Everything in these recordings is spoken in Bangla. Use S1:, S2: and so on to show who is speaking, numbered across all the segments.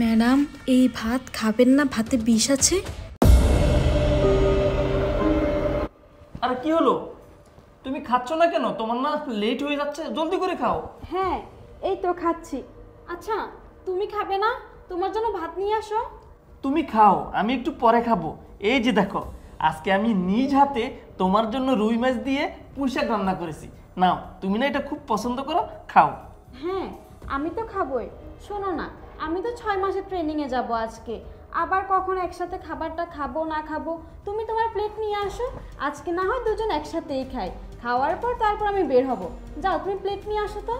S1: ম্যাডাম এই ভাত খাবেন না ভাতে বিষ আছে
S2: আর কি হলো তুমি খাচ্ছ না কেন তোমার না লেট হয়ে যাচ্ছে জলদি করে খাও
S1: হ্যাঁ এই তো খাচ্ছি আচ্ছা তুমি খাবে না তোমার জন্য ভাত নিয়ে আসো
S2: তুমি খাও আমি একটু পরে খাবো এই যে দেখো আজকে আমি নিজ হাতে তোমার জন্য রুই মাছ দিয়ে পুঁইশাক রান্না করেছি নাও তুমি না এটা খুব পছন্দ করো খাও
S1: হ্যাঁ আমি তো খাবোই শোনো না আমি তো ছয় মাসের ট্রেনিংয়ে যাব আজকে আবার কখন একসাথে খাবারটা খাবো না খাবো তুমি তোমার প্লেট নিয়ে আসো আজকে না হয় দুজন একসাথেই খাই খাওয়ার পর তারপর আমি বের হব যাও তুমি প্লেট নিয়ে আসো তো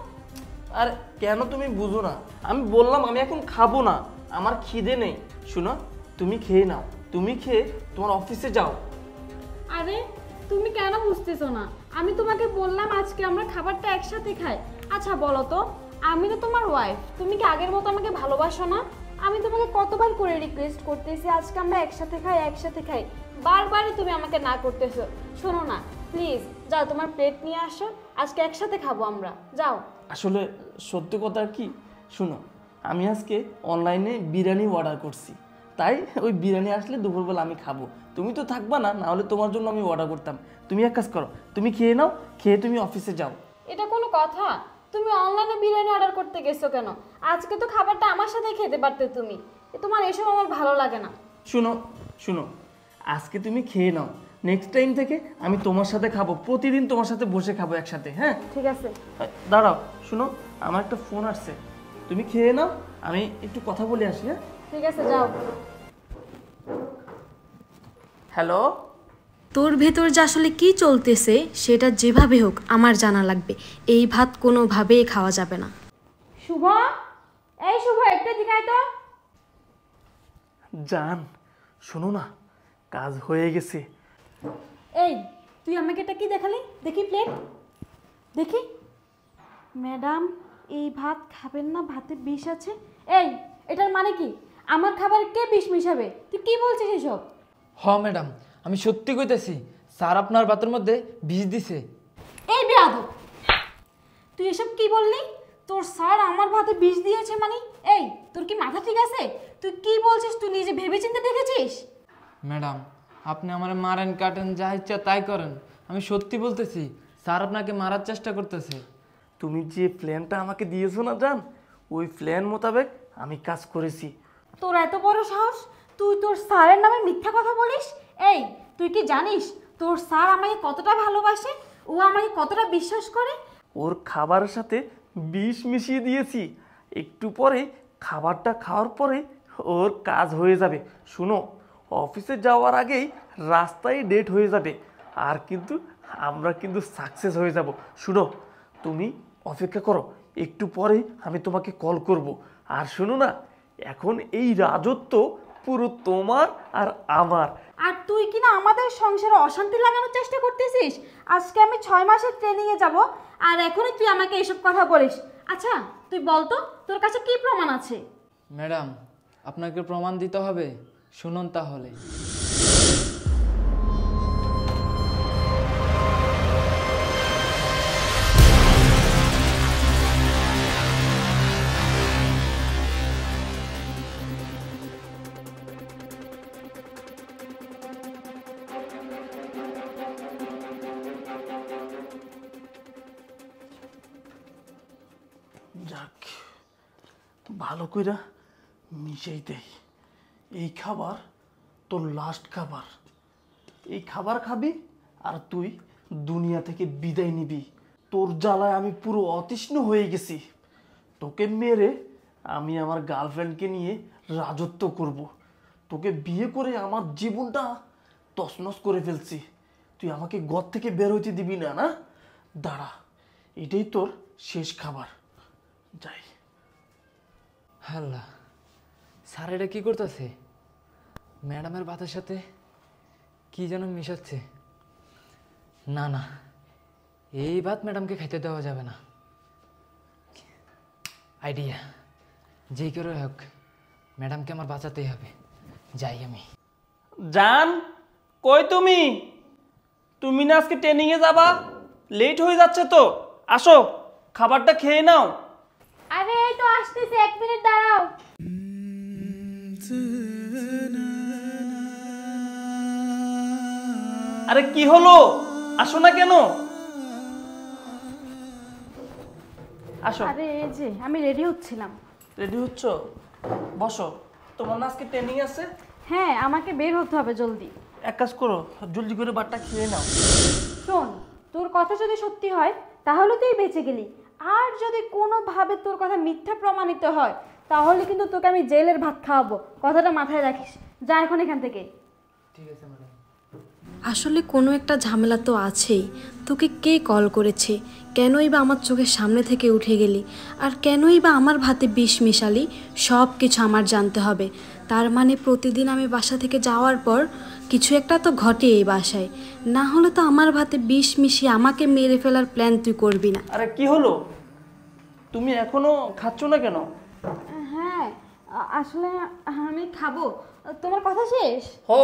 S2: আর কেন তুমি বুঝো না আমি বললাম আমি এখন খাবো না আমার খিদে নেই শুনো তুমি খেয়ে নাও তুমি খেয়ে তোমার অফিসে যাও
S1: আরে তুমি কেন বুঝতেছো না আমি তোমাকে বললাম আজকে আমরা খাবারটা একসাথে খাই আচ্ছা বলো তো আমি তো তোমার ওয়াইফ তুমি কি আগের মতো আমাকে ভালোবাসো না আমি তোমাকে কতবার করে রিকোয়েস্ট করতেছি আজকে আমরা একসাথে খাই একসাথে খাই বারবারই তুমি আমাকে না করতেছো শোনো না প্লিজ যাও তোমার প্লেট নিয়ে আসো আজকে একসাথে খাবো আমরা যাও
S2: আসলে সত্যি কথা কি শোনো আমি আজকে অনলাইনে বিরিয়ানি অর্ডার করছি তাই ওই বিরিয়ানি আসলে দুপুরবেলা আমি খাবো তুমি তো থাকবা না না হলে তোমার জন্য আমি অর্ডার করতাম তুমি এক কাজ করো তুমি খেয়ে নাও খেয়ে তুমি অফিসে যাও
S1: এটা কোনো কথা তুমি অনলাইনে বিরিয়ানি অর্ডার করতে গেছো কেন আজকে তো খাবারটা আমার সাথে খেতে পারতে তুমি তোমার এসব আমার ভালো লাগে না
S2: শুনো শুনো আজকে তুমি খেয়ে নাও নেক্সট টাইম থেকে আমি তোমার সাথে খাবো প্রতিদিন তোমার সাথে বসে খাবো একসাথে হ্যাঁ ঠিক আছে দাঁড়াও শুনো আমার একটা ফোন আসছে তুমি খেয়ে নাও আমি একটু কথা বলে আসি হ্যাঁ ঠিক আছে যাও হ্যালো
S1: তোর ভেতর যে আসলে কি চলতেছে সেটা যেভাবে হোক আমার জানা লাগবে এই ভাত কোনোভাবেই খাওয়া যাবে না শুভ এই শুভ একটা দিকে তো
S2: জান শোনো না কাজ হয়ে গেছে
S1: এই তুই আমাকে এটা কি দেখালি দেখি প্লেট দেখি ম্যাডাম এই ভাত খাবেন না ভাতে বিষ আছে এই এটার মানে কি আমার খাবার কে বিষ মিশাবে তুই কি বলছিস এসব
S2: হ ম্যাডাম আমি সত্যি কইতেছি স্যার আপনার বাতের মধ্যে বিষ দিছে
S1: এই বিয়াদ তুই এসব কি বললি তোর স্যার আমার ভাতে বিষ দিয়েছে মানে এই তোর কি মাথা ঠিক আছে তুই কি বলছিস তুই নিজে ভেবেচিন্তে দেখেছিস
S2: ম্যাডাম আপনি আমার মারেন কাটেন যা ইচ্ছা তাই করেন আমি সত্যি বলতেছি স্যার আপনাকে মারার চেষ্টা করতেছে তুমি যে প্ল্যানটা আমাকে দিয়েছো না জান ওই প্ল্যান মোতাবেক আমি কাজ করেছি
S1: তোর এত বড় সাহস তুই তোর স্যারের নামে মিথ্যা কথা বলিস এই তুই কি জানিস তোর স্যার আমাকে কতটা ভালোবাসে ও আমাকে কতটা বিশ্বাস করে
S2: ওর খাবারের সাথে বিষ মিশিয়ে দিয়েছি একটু পরে খাবারটা খাওয়ার পরে ওর কাজ হয়ে যাবে শুনো অফিসে যাওয়ার আগেই রাস্তায় ডেট হয়ে যাবে আর কিন্তু আমরা কিন্তু সাকসেস হয়ে যাব শুনো তুমি অপেক্ষা করো একটু পরে আমি তোমাকে কল করব আর শুনো না এখন এই রাজত্ব পুরো তোমার আর আমার
S1: আর তুই কি না আমাদের সংসারে অশান্তি লাগানোর চেষ্টা করতেছিস আজকে আমি ছয় মাসের ট্রেনিংয়ে যাব আর এখনই তুই আমাকে এসব কথা বলিস আচ্ছা তুই বলতো তোর কাছে কি প্রমাণ
S2: আছে ম্যাডাম আপনাকে প্রমাণ দিতে হবে শুনুন তাহলে ভালো কইরা মিশেই দেই এই খাবার তোর লাস্ট খাবার এই খাবার খাবি আর তুই দুনিয়া থেকে বিদায় নিবি তোর জ্বালায় আমি পুরো অতিষ্ণ হয়ে গেছি তোকে মেরে আমি আমার গার্লফ্রেন্ডকে নিয়ে রাজত্ব করব। তোকে বিয়ে করে আমার জীবনটা তসনস করে ফেলছি তুই আমাকে ঘর থেকে বের হইতে দিবি না না দাঁড়া এটাই তোর শেষ খাবার যাই আল্লাহ স্যার এটা কী করতেছে ম্যাডামের বাতের সাথে কি যেন মিশাচ্ছে না না এই ভাত ম্যাডামকে খেতে দেওয়া যাবে না আইডিয়া যেই করে হোক ম্যাডামকে আমার বাঁচাতেই হবে যাই আমি জান কই তুমি তুমি না আজকে ট্রেনিংয়ে যাবা লেট হয়ে যাচ্ছে তো আসো খাবারটা খেয়ে নাও
S1: আরে এই তো আসতেছে এক মিনিট দাঁড়াও
S2: আরে কি হলো আসো না কেন আসো
S1: আরে এই যে আমি রেডি হচ্ছিলাম
S2: রেডি হচ্ছ বসো
S1: তোমার না আজকে ট্রেনিং আছে হ্যাঁ আমাকে বের হতে হবে জলদি
S2: এক কাজ করো জলদি করে বাটটা খেয়ে নাও
S1: শোন তোর কথা যদি সত্যি হয় তাহলে তুই বেঁচে গেলি আর যদি কোনোভাবে তোর কথা মিথ্যা প্রমাণিত হয় তাহলে কিন্তু তোকে আমি জেলের ভাত খাওয়াবো কথাটা মাথায় রাখিস যা এখন এখান থেকে ঠিক আছে আসলে কোনো একটা ঝামেলা তো আছেই তোকে কে কল করেছে কেনই বা আমার চোখের সামনে থেকে উঠে গেলি আর কেনই বা আমার ভাতে বিষ মিশালি সব কিছু আমার জানতে হবে তার মানে প্রতিদিন আমি বাসা থেকে যাওয়ার পর কিছু একটা তো ঘটে এই বাসায় না হলে তো আমার ভাতে বিষ মিশিয়ে আমাকে মেরে ফেলার প্ল্যান
S2: তুই করবি না আরে কি হলো তুমি এখনো খাচ্ছ না কেন
S1: হ্যাঁ আসলে আমি খাবো তোমার কথা শেষ
S2: হো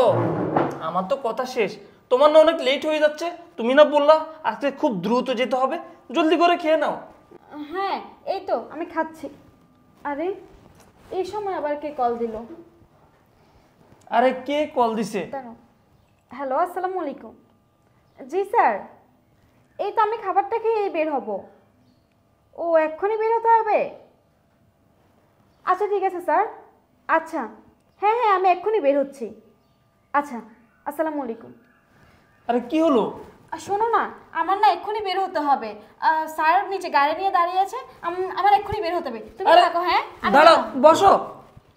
S2: আমার তো কথা শেষ তোমার না অনেক লেট হয়ে যাচ্ছে তুমি না বললা আজকে খুব দ্রুত যেতে হবে জলদি করে খেয়ে নাও
S1: হ্যাঁ এই তো আমি খাচ্ছি আরে এই সময় আবার কে কল দিল
S2: আরে কে কল দিছে
S1: হ্যালো আসসালামু আলাইকুম জি স্যার এই তো আমি খাবারটা খেয়ে বের হব ও এক্ষুনি বের হতে হবে আচ্ছা ঠিক আছে স্যার আচ্ছা হ্যাঁ হ্যাঁ আমি এক্ষুনি বের হচ্ছি আচ্ছা আসসালামু আলাইকুম আরে কি হলো শোনো না আমার না এক্ষুনি বের হতে হবে স্যার নিচে গাড়ি নিয়ে দাঁড়িয়ে আছে আমার এক্ষুনি বের হতে হবে তুমি থাকো হ্যাঁ দাঁড়াও
S2: বসো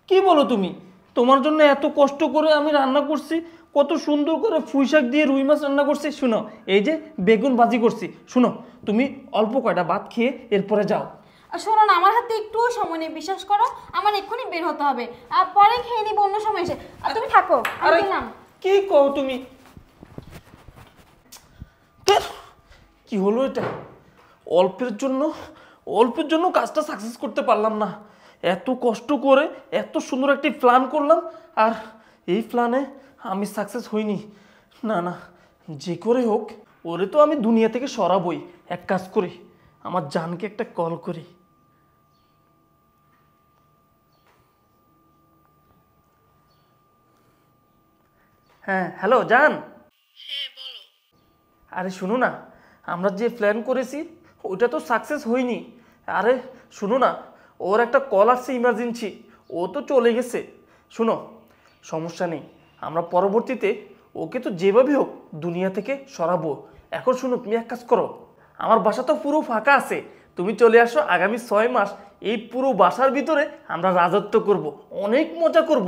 S2: কি বলো তুমি তোমার জন্য এত কষ্ট করে আমি রান্না করছি কত সুন্দর করে ফুইশাক দিয়ে রুই মাছ রান্না করছি শুনো এই যে বেগুন বাজি করছি শুনো তুমি অল্প কয়টা ভাত খেয়ে এরপরে যাও
S1: আর শোনো না আমার হাতে একটুও সময় নেই বিশ্বাস করো আমার এক্ষুনি বের হতে হবে আর পরে খেয়ে নিব অন্য সময় এসে আর তুমি থাকো আরে কি
S2: কও তুমি কি হলো এটা অল্পের জন্য অল্পের জন্য কাজটা সাকসেস করতে পারলাম না এত কষ্ট করে এত সুন্দর একটি প্ল্যান করলাম আর এই প্ল্যানে আমি সাকসেস হইনি না না যে করে হোক ওরে তো আমি দুনিয়া থেকে সরাবই এক কাজ করি আমার জানকে একটা কল করি হ্যাঁ হ্যালো জান হ্যাঁ, আরে শুনো না আমরা যে প্ল্যান করেছি ওইটা তো সাকসেস হয়নি আরে শুনো না ওর একটা কল আসছে ইমার্জেন্সি ও তো চলে গেছে শুনো সমস্যা নেই আমরা পরবর্তীতে ওকে তো যেভাবে হোক দুনিয়া থেকে সরাবো এখন শুনো তুমি এক কাজ করো আমার বাসা তো পুরো ফাঁকা আছে তুমি চলে আসো আগামী ছয় মাস এই পুরো বাসার ভিতরে আমরা রাজত্ব করব অনেক মজা করব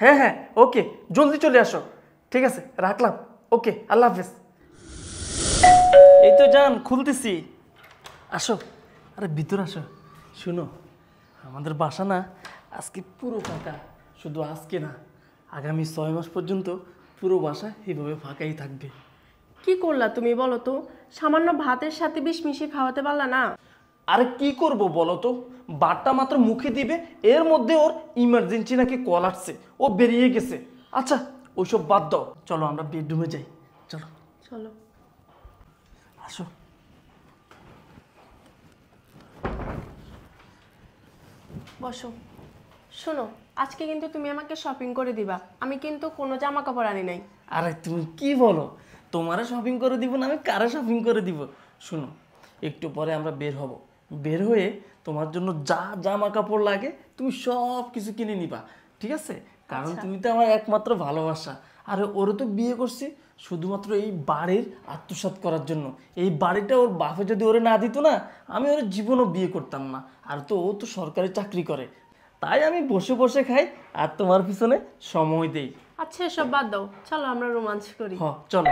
S2: হ্যাঁ হ্যাঁ ওকে জলদি চলে আসো ঠিক আছে রাখলাম ওকে আল্লাহ হাফেজ এই তো যান খুলতেছি আসো আরে ভিতর আসো শুনো আমাদের বাসা না আজকে পুরো ফাঁকা শুধু আজকে না আগামী ছয় মাস পর্যন্ত পুরো বাসা এইভাবে ফাঁকাই থাকবে কি করলা তুমি বলো তো সামান্য ভাতের সাথে বিষ মিশিয়ে খাওয়াতে পারলা না আরে কি করব বলো তো বারটা মাত্র মুখে দিবে এর মধ্যে ওর ইমার্জেন্সি নাকি কল আসছে ও বেরিয়ে গেছে আচ্ছা ওইসব বাদ দাও চলো আমরা বেডরুমে যাই চলো চলো আসো
S1: বসো শোনো আজকে কিন্তু তুমি আমাকে শপিং করে দিবা আমি কিন্তু কোনো জামা কাপড় আনি নাই
S2: আরে তুমি কি বলো তোমারও শপিং করে দিব না আমি কারো শপিং করে দিব শোনো একটু পরে আমরা বের হব বের হয়ে তোমার জন্য যা জামা কাপড় লাগে তুমি সব কিছু কিনে নিবা ঠিক আছে কারণ আচ্ছা। তুমি তো আমার একমাত্র ভালোবাসা আর ওরও তো বিয়ে করছি শুধুমাত্র এই বাড়ির আত্মসাত করার জন্য এই বাড়িটা ওর বাপে যদি ওরে না দিত না আমি ওর জীবনও বিয়ে করতাম না আর তো ও তো সরকারি চাকরি করে তাই আমি বসে বসে খাই আর তোমার পিছনে সময় দেই
S1: আচ্ছা এসব বাদ দাও চলো আমরা রোমাঞ্চ করি হ
S2: চলো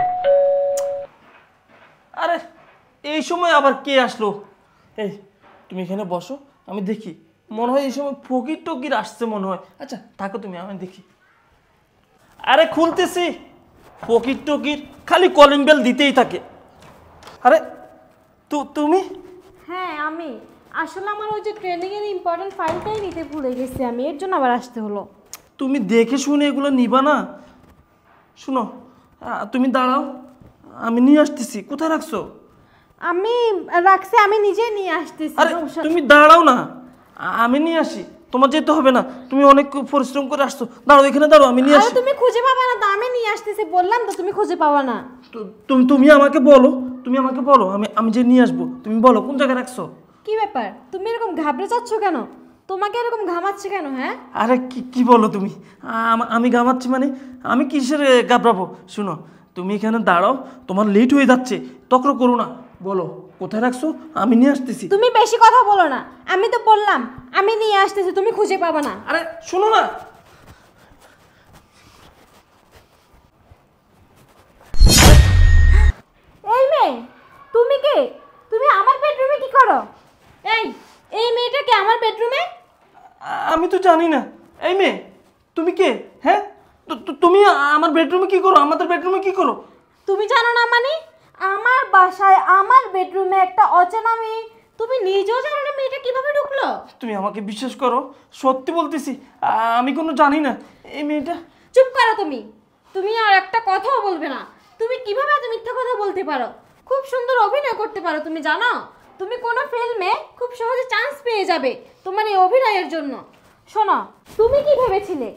S2: আরে এই সময় আবার কে আসলো এই তুমি এখানে বসো আমি দেখি মনে হয় এই সময় ফকির টকির আসছে মনে হয় আচ্ছা থাকো তুমি আমি দেখি আরে খুলতেছি ফকির টকির খালি কলিং বেল দিতেই থাকে আরে তো তুমি
S1: হ্যাঁ আমি আসলে আমার ওই যে ট্রেনিংয়ের ইম্পর্টেন্ট ফাইলটাই নিতে ভুলে গেছি আমি এর জন্য আবার আসতে হলো
S2: তুমি দেখে শুনে এগুলো নিবা না শুনো তুমি দাঁড়াও আমি নিয়ে আসতেছি কোথায় রাখছো আমি রাখছি আমি নিজে নিয়ে আসতেছি আরে তুমি দাঁড়াও না আমি নিয়ে আসি তোমার যেতে হবে না তুমি অনেক পরিশ্রম করে আসছো দাঁড়ো এখানে দাঁড়ো আমি নিয়ে আসছি
S1: তুমি খুঁজে পাবা না তো আমি নিয়ে আসতেছি বললাম তো তুমি খুঁজে পাবা না
S2: তুমি তুমি আমাকে বলো তুমি আমাকে বলো আমি আমি যে নিয়ে আসবো তুমি বলো কোন জায়গায় রাখছো
S1: কি ব্যাপার তুমি এরকম ঘাবড়ে যাচ্ছ কেন তোমাকে এরকম ঘামাচ্ছে কেন হ্যাঁ
S2: আরে কি কি বলো তুমি আমি ঘামাচ্ছি মানে আমি কিসের ঘাবড়াবো শুনো তুমি এখানে দাঁড়াও তোমার লেট হয়ে যাচ্ছে তক্র করো না বলো কোথায় রাখছো আমি নিয়ে আসতেছি তুমি বেশি কথা বলো না আমি তো
S1: বললাম আমি নিয়ে আসতেছি তুমি খুঁজে পাবে না
S2: আরে শোনো না
S1: এই মেয়ে তুমি কে তুমি আমার বেডরুমে কি করো এই এই মেয়েটা
S2: কে আমার বেডরুমে আমি তো জানি না এই মেয়ে তুমি কে হ্যাঁ তুমি আমার বেডরুমে কি করো আমাদের বেডরুমে কি করো তুমি জানো না মানে
S1: আমার বাসায় আমার বেডরুমে একটা অচেনা মেয়ে তুমি নিজেও জানো না মেয়েটা কিভাবে ঢুকলো
S2: তুমি আমাকে বিশ্বাস করো সত্যি বলতেছি আমি কোনো জানি না এই মেয়েটা চুপ করো তুমি তুমি আর একটা কথাও বলবে না তুমি কিভাবে এত মিথ্যা কথা বলতে পারো
S1: খুব সুন্দর অভিনয় করতে পারো তুমি জানো তুমি কোনো ফিল্মে খুব সহজে চান্স পেয়ে যাবে তোমার এই অভিনয়ের জন্য শোনো তুমি কি ভেবেছিলে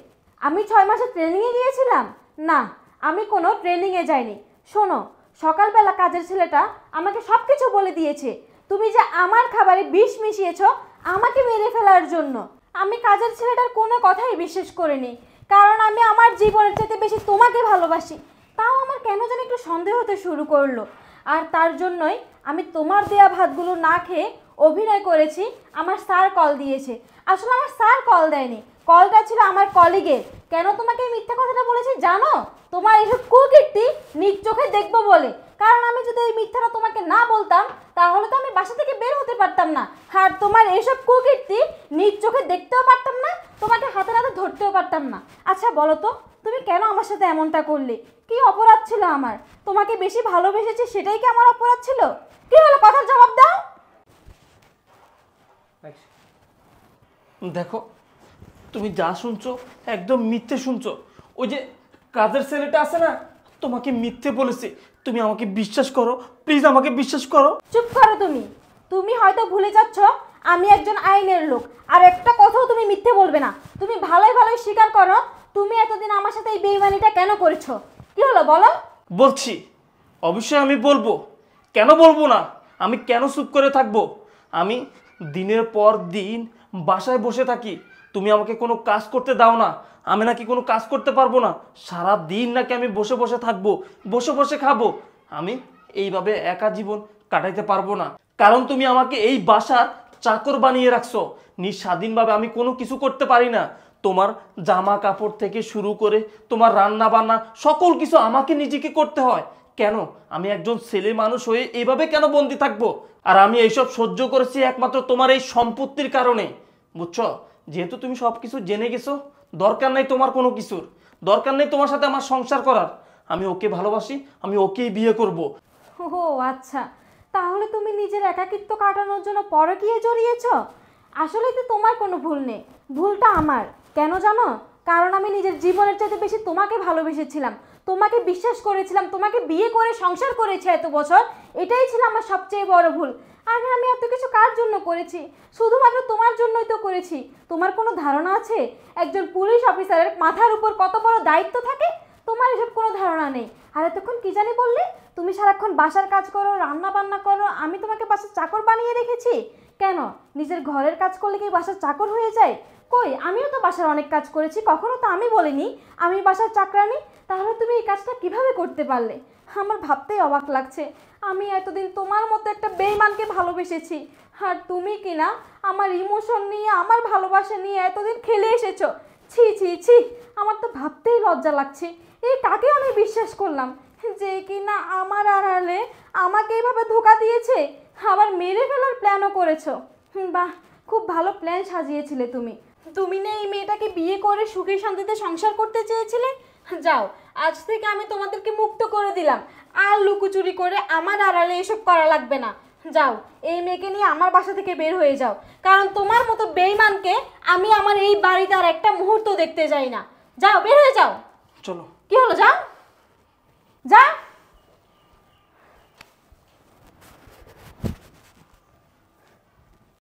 S1: আমি ছয় মাসের ট্রেনিংয়ে গিয়েছিলাম না আমি কোনো ট্রেনিংয়ে যাইনি শোনো সকালবেলা কাজের ছেলেটা আমাকে সব কিছু বলে দিয়েছে তুমি যে আমার খাবারে বিষ মিশিয়েছ আমাকে মেরে ফেলার জন্য আমি কাজের ছেলেটার কোনো কথাই বিশ্বাস করিনি কারণ আমি আমার জীবনের চাইতে বেশি তোমাকে ভালোবাসি তাও আমার কেন যেন একটু সন্দেহ হতে শুরু করলো আর তার জন্যই আমি তোমার দেয়া ভাতগুলো না খেয়ে অভিনয় করেছি আমার স্যার কল দিয়েছে আসলে আমার স্যার কল দেয়নি কলটা ছিল আমার কলিগের কেন তোমাকে মিথ্যা কথাটা বলেছি জানো তোমার এইসব কুকীর্তি নিজ চোখে দেখবো বলে কারণ আমি যদি এই মিথ্যাটা তোমাকে না বলতাম তাহলে তো আমি বাসা থেকে বের হতে পারতাম না আর তোমার এইসব কুকীর্তি নিজ চোখে দেখতেও পারতাম না তোমাকে হাতে হাতে ধরতেও পারতাম না আচ্ছা বলো তো তুমি কেন আমার সাথে এমনটা করলে কি অপরাধ ছিল আমার তোমাকে বেশি ভালোবেসেছি সেটাই কি আমার অপরাধ ছিল কি হলো কথার জবাব দাও
S2: দেখো তুমি যা শুনছো একদম মিথ্যে শুনছো ওই যে কাজের ছেলেটা আছে না তোমাকে মিথ্যে বলেছে তুমি আমাকে বিশ্বাস করো প্লিজ আমাকে বিশ্বাস করো চুপ করো তুমি তুমি হয়তো ভুলে যাচ্ছ আমি একজন
S1: আইনের লোক আর একটা কথাও তুমি মিথ্যে বলবে না তুমি ভালোই ভালোই স্বীকার করো তুমি এতদিন আমার সাথে এই বেইমানিটা কেন করেছো কি হলো বলো
S2: বলছি অবশ্যই আমি বলবো কেন বলবো না আমি কেন চুপ করে থাকবো আমি দিনের পর দিন বাসায় বসে থাকি তুমি আমাকে কোনো কাজ করতে দাও না আমি নাকি কোনো কাজ করতে পারবো না সারা দিন নাকি আমি বসে বসে থাকবো বসে বসে খাবো আমি এইভাবে একা জীবন কাটাইতে পারবো না কারণ তুমি আমাকে এই বাসার চাকর বানিয়ে রাখছো নিঃস্বাধীনভাবে আমি কোনো কিছু করতে পারি না তোমার জামা কাপড় থেকে শুরু করে তোমার রান্না বান্না সকল কিছু আমাকে নিজেকে করতে হয় কেন আমি একজন ছেলে মানুষ হয়ে এভাবে কেন বন্দি থাকবো আর আমি এইসব সহ্য করেছি একমাত্র তোমার এই সম্পত্তির কারণে বুঝছো যেহেতু তুমি সব কিছু জেনে গেছো দরকার নেই তোমার কোনো কিছুর দরকার নেই তোমার সাথে আমার সংসার করার আমি ওকে ভালোবাসি আমি ওকেই বিয়ে করব
S1: ও আচ্ছা তাহলে তুমি নিজের একাকিত্ব কাটানোর জন্য গিয়ে জড়িয়েছ আসলে তো তোমার কোনো ভুল নেই ভুলটা আমার কেন জানো কারণ আমি নিজের জীবনের চাইতে বেশি তোমাকে ভালোবেসেছিলাম তোমাকে বিশ্বাস করেছিলাম তোমাকে বিয়ে করে সংসার করেছে এত বছর এটাই ছিল আমার সবচেয়ে বড় ভুল আগে আমি এত কিছু কার জন্য করেছি শুধুমাত্র তোমার জন্যই তো করেছি তোমার কোনো ধারণা আছে একজন পুলিশ অফিসারের মাথার উপর কত বড় দায়িত্ব থাকে তোমার এসব কোনো ধারণা নেই আর এতক্ষণ কী জানি বললে তুমি সারাক্ষণ বাসার কাজ করো রান্না বান্না করো আমি তোমাকে বাসার চাকর বানিয়ে রেখেছি কেন নিজের ঘরের কাজ করলে কি বাসার চাকর হয়ে যায় কই আমিও তো বাসার অনেক কাজ করেছি কখনো তো আমি বলিনি আমি বাসার চাকরানি তাহলে তুমি এই কাজটা কিভাবে করতে পারলে আমার ভাবতেই অবাক লাগছে আমি এতদিন তোমার মতো একটা বেইমানকে ভালোবেসেছি আর তুমি কি না আমার ইমোশন নিয়ে আমার ভালোবাসা নিয়ে এতদিন খেলে এসেছো ছি ছি ছি আমার তো ভাবতেই লজ্জা লাগছে এই কাকে আমি বিশ্বাস করলাম যে কি না আমার আড়ালে আমাকে এইভাবে ধোকা দিয়েছে আবার মেরে ফেলার প্ল্যানও করেছো বাহ খুব ভালো প্ল্যান সাজিয়েছিলে তুমি তুমি না এই মেয়েটাকে বিয়ে করে সুখে শান্তিতে সংসার করতে চেয়েছিলে যাও আজ থেকে আমি তোমাদেরকে মুক্ত করে দিলাম আর লুকোচুরি করে আমার আড়ালে এসব করা লাগবে না যাও এই মেয়েকে নিয়ে আমার বাসা থেকে বের হয়ে যাও কারণ তোমার মতো বেইমানকে আমি আমার এই বাড়িতে আর একটা মুহূর্ত দেখতে যাই না যাও বের হয়ে যাও চলো কি হলো যাও যা